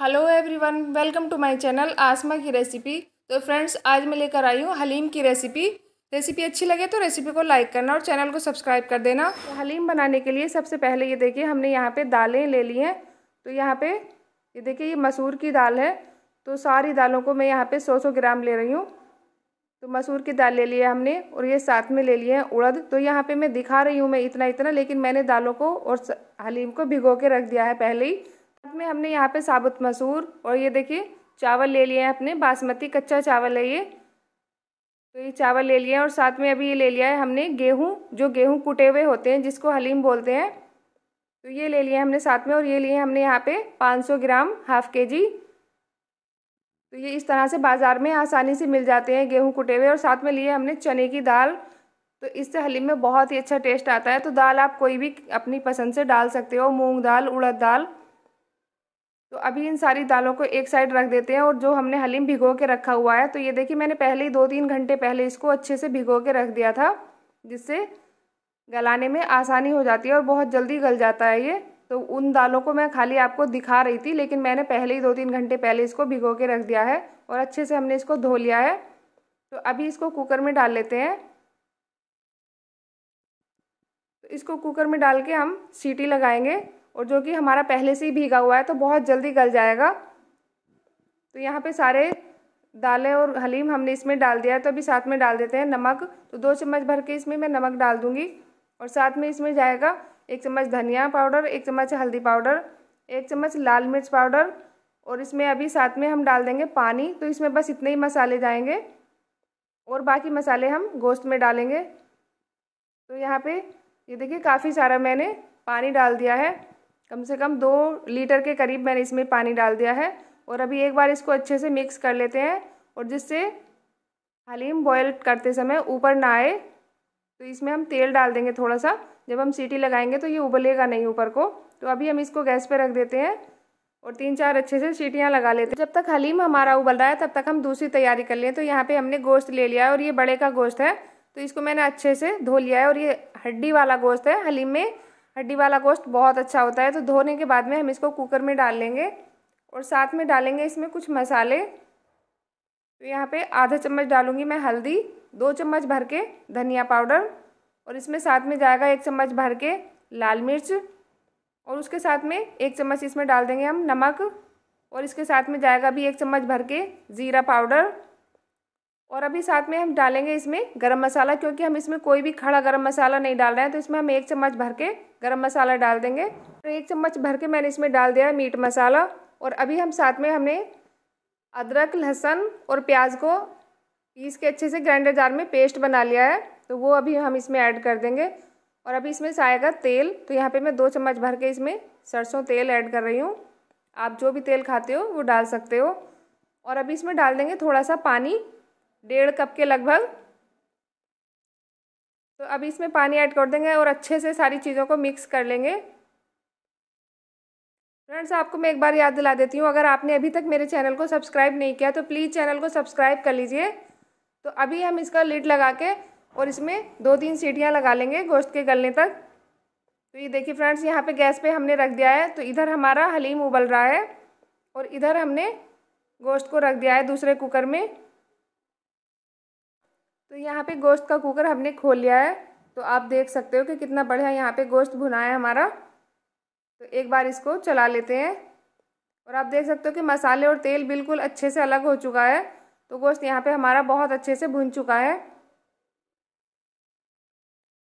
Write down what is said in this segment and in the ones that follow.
hello everyone welcome to my channel Asma की recipe तो friends आज मैं लेकर आई हूँ हलीम की रेसिपी रेसिपी अच्छी लगे तो रेसिपी को लाइक करना और चैनल को सब्सक्राइब कर देना तो हलीम बनाने के लिए सबसे पहले ये देखिए हमने यहाँ पे दालें ले ली हैं तो यहाँ पे ये देखिए ये मसूर की दाल है तो सारी दालों को मैं यहाँ पर सौ सौ ग्राम ले रही हूँ तो मसूर की दाल ले ली है हमने और ये साथ में ले लिए हैं उड़द तो यहाँ पर मैं दिखा रही हूँ मैं इतना इतना लेकिन मैंने दालों को और हलीम को भिगो के रख दिया है पहले ही साथ में हमने यहाँ पे साबुत मसूर और ये देखिए चावल ले लिए हैं अपने बासमती कच्चा चावल है ये तो ये चावल ले लिए हैं और साथ में अभी ये ले लिया है हमने गेहूँ जो गेहूँ कुटे हुए होते हैं जिसको हलीम बोलते हैं तो ये ले लिए हमने साथ में और ये लिए हमने यहाँ पे 500 ग्राम हाफ के जी तो ये इस तरह से बाज़ार में आसानी से मिल जाते हैं गेहूँ कुटे हुए और साथ में लिए हमने चने की दाल तो इससे हलीम में बहुत ही अच्छा टेस्ट आता है तो दाल आप कोई भी अपनी पसंद से डाल सकते हो मूंग दाल उड़द दाल तो अभी इन सारी दालों को एक साइड रख देते हैं और जो हमने हलीम भिगो के रखा हुआ है तो ये देखिए मैंने पहले ही दो तीन घंटे पहले इसको अच्छे से भिगो के रख दिया था जिससे गलाने में आसानी हो जाती है और बहुत जल्दी गल जाता है ये तो उन दालों को मैं खाली आपको दिखा रही थी लेकिन मैंने पहले ही दो तीन घंटे पहले इसको भिगो के रख दिया है और अच्छे से हमने इसको धो लिया है तो अभी इसको कुकर में डाल लेते हैं तो इसको कुकर में डाल के हम सीटी लगाएंगे और जो कि हमारा पहले से ही भीगा हुआ है तो बहुत जल्दी गल जाएगा तो यहाँ पे सारे दालें और हलीम हमने इसमें डाल दिया है तो अभी साथ में डाल देते हैं नमक तो दो चम्मच भर के इसमें मैं नमक डाल दूँगी और साथ में इसमें जाएगा एक चम्मच धनिया पाउडर एक चम्मच हल्दी पाउडर एक चम्मच लाल मिर्च पाउडर और इसमें अभी साथ में हम डाल देंगे पानी तो इसमें बस इतने ही मसाले जाएंगे और बाकी मसाले हम गोश्त में डालेंगे तो यहाँ पे ये देखिए काफ़ी सारा मैंने पानी डाल दिया है कम से कम दो लीटर के करीब मैंने इसमें पानी डाल दिया है और अभी एक बार इसको अच्छे से मिक्स कर लेते हैं और जिससे हलीम बॉयल करते समय ऊपर ना आए तो इसमें हम तेल डाल देंगे थोड़ा सा जब हम सीटी लगाएंगे तो ये उबलेगा नहीं ऊपर को तो अभी हम इसको गैस पे रख देते हैं और तीन चार अच्छे से सीटियाँ लगा लेते हैं जब तक हलीम हमारा उबल रहा है तब तक हम दूसरी तैयारी कर लें तो यहाँ पे हमने गोश्त ले लिया है और ये बड़े का गोश्त है तो इसको मैंने अच्छे से धो लिया है और ये हड्डी वाला गोश्त है हलीम में हड्डी वाला गोश्त बहुत अच्छा होता है तो धोने के बाद में हम इसको कुकर में डाल लेंगे और साथ में डालेंगे इसमें कुछ मसाले तो यहाँ पे आधा चम्मच डालूंगी मैं हल्दी दो चम्मच भर के धनिया पाउडर और इसमें साथ में जाएगा एक चम्मच भर के लाल मिर्च और उसके साथ में एक चम्मच इसमें डाल देंगे हम नमक और इसके साथ में जाएगा भी एक चम्मच भर के ज़ीरा पाउडर और अभी साथ में हम डालेंगे इसमें गरम मसाला क्योंकि हम इसमें कोई भी खड़ा गरम मसाला नहीं डाल रहे हैं तो इसमें हम एक चम्मच भर के गरम मसाला डाल देंगे तो एक चम्मच भर के मैंने इसमें डाल दिया है मीट मसाला और अभी हम साथ में हमने अदरक लहसुन और प्याज को पीस के अच्छे से ग्राइंडर जार में पेस्ट बना लिया है तो वो अभी हम इसमें ऐड कर देंगे और अभी इसमें से आएगा तेल तो यहाँ पर मैं दो चम्मच भर के इसमें सरसों तेल ऐड कर रही हूँ आप जो भी तेल खाते हो वो डाल सकते हो और अभी इसमें डाल देंगे थोड़ा सा पानी डेढ़ कप के लगभग तो अब इसमें पानी ऐड कर देंगे और अच्छे से सारी चीज़ों को मिक्स कर लेंगे फ्रेंड्स आपको मैं एक बार याद दिला देती हूँ अगर आपने अभी तक मेरे चैनल को सब्सक्राइब नहीं किया तो प्लीज़ चैनल को सब्सक्राइब कर लीजिए तो अभी हम इसका लिड लगा के और इसमें दो तीन सीटियाँ लगा लेंगे गोश्त के गलने तक तो ये देखिए फ्रेंड्स यहाँ पे गैस पे हमने रख दिया है तो इधर हमारा हलीम उबल रहा है और इधर हमने गोश्त को रख दिया है दूसरे कुकर में तो यहाँ पे गोश्त का कुकर हमने खोल लिया है तो आप देख सकते हो कि कितना बढ़िया यहाँ पे गोश्त भुना है हमारा तो एक बार इसको चला लेते हैं और आप देख सकते हो कि मसाले और तेल बिल्कुल अच्छे से अलग हो चुका है तो गोश्त यहाँ पे हमारा बहुत अच्छे से भुन चुका है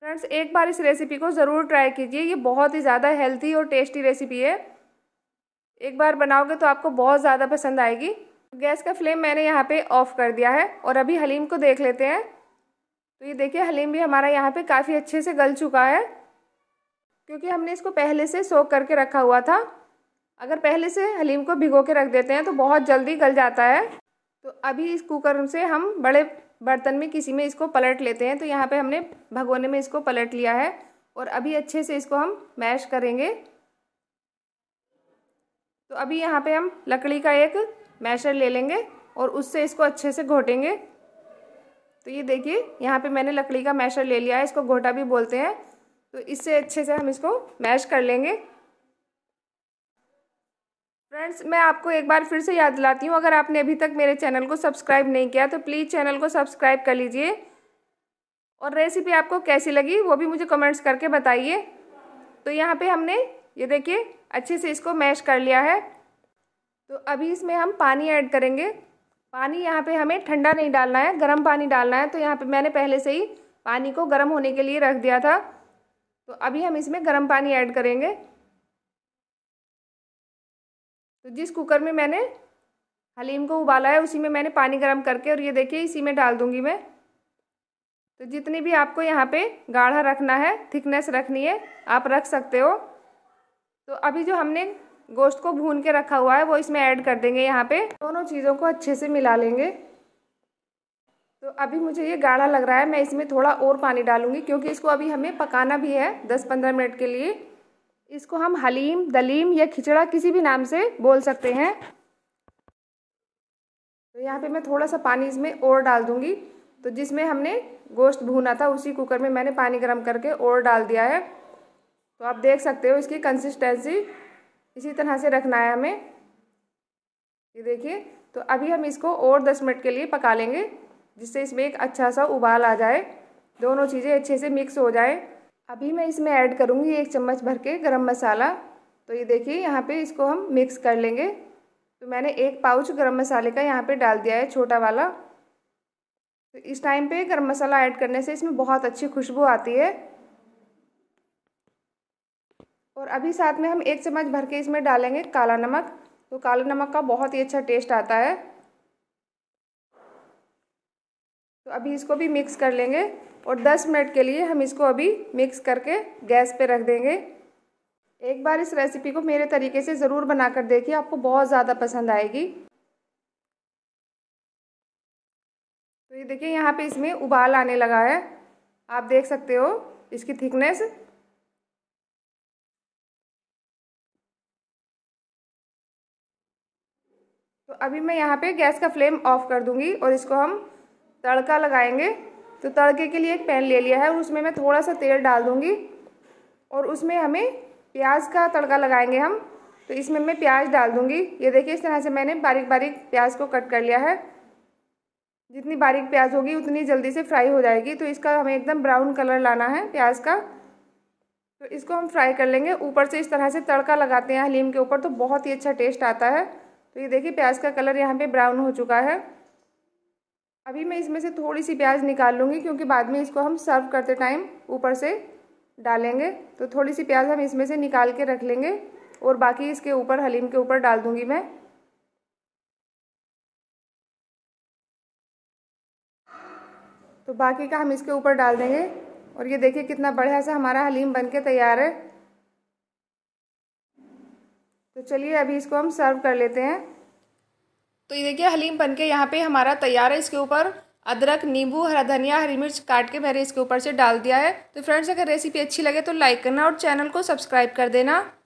फ्रेंड्स एक बार इस रेसिपी को ज़रूर ट्राई कीजिए ये बहुत ही ज़्यादा हेल्थी और टेस्टी रेसिपी है एक बार बनाओगे तो आपको बहुत ज़्यादा पसंद आएगी गैस का फ्लेम मैंने यहाँ पे ऑफ़ कर दिया है और अभी हलीम को देख लेते हैं तो ये देखिए हलीम भी हमारा यहाँ पे काफ़ी अच्छे से गल चुका है क्योंकि हमने इसको पहले से सोख करके रखा हुआ था अगर पहले से हलीम को भिगो के रख देते हैं तो बहुत जल्दी गल जाता है तो अभी इस कुकर से हम बड़े बर्तन में किसी में इसको पलट लेते हैं तो यहाँ पे हमने भगोने में इसको पलट लिया है और अभी अच्छे से इसको हम मैश करेंगे तो अभी यहाँ पे हम लकड़ी का एक मैशर ले लेंगे और उससे इसको अच्छे से घोटेंगे तो ये देखिए यहाँ पे मैंने लकड़ी का मैशर ले लिया है इसको घोटा भी बोलते हैं तो इससे अच्छे से हम इसको मैश कर लेंगे फ्रेंड्स मैं आपको एक बार फिर से याद दिलाती हूँ अगर आपने अभी तक मेरे चैनल को सब्सक्राइब नहीं किया तो प्लीज़ चैनल को सब्सक्राइब कर लीजिए और रेसिपी आपको कैसी लगी वो भी मुझे कमेंट्स करके बताइए तो यहाँ पे हमने ये देखिए अच्छे से इसको मैश कर लिया है तो अभी इसमें हम पानी ऐड करेंगे पानी यहाँ पे हमें ठंडा नहीं डालना है गर्म पानी डालना है तो यहाँ पे मैंने पहले से ही पानी को गर्म होने के लिए रख दिया था तो अभी हम इसमें गर्म पानी ऐड करेंगे तो जिस कुकर में मैंने हलीम को उबाला है उसी में मैंने पानी गर्म करके और ये देखिए इसी में डाल दूँगी मैं तो जितनी भी आपको यहाँ पे गाढ़ा रखना है थिकनेस रखनी है आप रख सकते हो तो अभी जो हमने गोश्त को भून के रखा हुआ है वो इसमें ऐड कर देंगे यहाँ पे दोनों चीज़ों को अच्छे से मिला लेंगे तो अभी मुझे ये गाढ़ा लग रहा है मैं इसमें थोड़ा और पानी डालूंगी क्योंकि इसको अभी हमें पकाना भी है दस पंद्रह मिनट के लिए इसको हम हलीम दलीम या खिचड़ा किसी भी नाम से बोल सकते हैं तो यहाँ पे मैं थोड़ा सा पानी इसमें और डाल दूंगी तो जिसमें हमने गोश्त भूना था उसी कुकर में मैंने पानी गर्म करके और डाल दिया है तो आप देख सकते हो इसकी कंसिस्टेंसी इसी तरह से रखना है हमें ये देखिए तो अभी हम इसको और दस मिनट के लिए पका लेंगे जिससे इसमें एक अच्छा सा उबाल आ जाए दोनों चीज़ें अच्छे से मिक्स हो जाए अभी मैं इसमें ऐड करूँगी एक चम्मच भर के गरम मसाला तो ये देखिए यहाँ पे इसको हम मिक्स कर लेंगे तो मैंने एक पाउच गरम मसाले का यहाँ पे डाल दिया है छोटा वाला तो इस टाइम पे गरम मसाला ऐड करने से इसमें बहुत अच्छी खुशबू आती है और अभी साथ में हम एक चम्मच भर के इसमें डालेंगे काला नमक तो काला नमक का बहुत ही अच्छा टेस्ट आता है तो अभी इसको भी मिक्स कर लेंगे और 10 मिनट के लिए हम इसको अभी मिक्स करके गैस पे रख देंगे एक बार इस रेसिपी को मेरे तरीके से ज़रूर बनाकर देखिए आपको बहुत ज़्यादा पसंद आएगी तो ये देखिए यहाँ पे इसमें उबाल आने लगा है आप देख सकते हो इसकी थिकनेस तो अभी मैं यहाँ पे गैस का फ्लेम ऑफ कर दूँगी और इसको हम तड़का लगाएंगे तो तड़के के लिए एक पैन ले लिया है और उसमें मैं थोड़ा सा तेल डाल दूँगी और उसमें हमें प्याज का तड़का लगाएंगे हम तो इसमें मैं प्याज डाल दूँगी ये देखिए इस तरह से मैंने बारीक बारीक प्याज को कट कर लिया है जितनी बारीक प्याज होगी उतनी जल्दी से फ्राई हो जाएगी तो इसका हमें एकदम ब्राउन कलर लाना है प्याज का तो इसको हम फ्राई कर लेंगे ऊपर से इस तरह से तड़का लगाते हैं हलीम के ऊपर तो बहुत ही अच्छा टेस्ट आता है तो ये देखिए प्याज का कलर यहाँ पे ब्राउन हो चुका है अभी मैं इसमें से थोड़ी सी प्याज निकाल लूँगी क्योंकि बाद में इसको हम सर्व करते टाइम ऊपर से डालेंगे तो थोड़ी सी प्याज हम इसमें से निकाल के रख लेंगे और बाकी इसके ऊपर हलीम के ऊपर डाल दूँगी मैं तो बाकी का हम इसके ऊपर डाल देंगे और ये देखिए कितना बढ़िया सा हमारा हलीम बन के तैयार है तो चलिए अभी इसको हम सर्व कर लेते हैं तो ये देखिए हलीम बन के यहाँ पर हमारा तैयार है इसके ऊपर अदरक नींबू हरा धनिया हरी मिर्च काट के मैंने इसके ऊपर से डाल दिया है तो फ्रेंड्स अगर रेसिपी अच्छी लगे तो लाइक करना और चैनल को सब्सक्राइब कर देना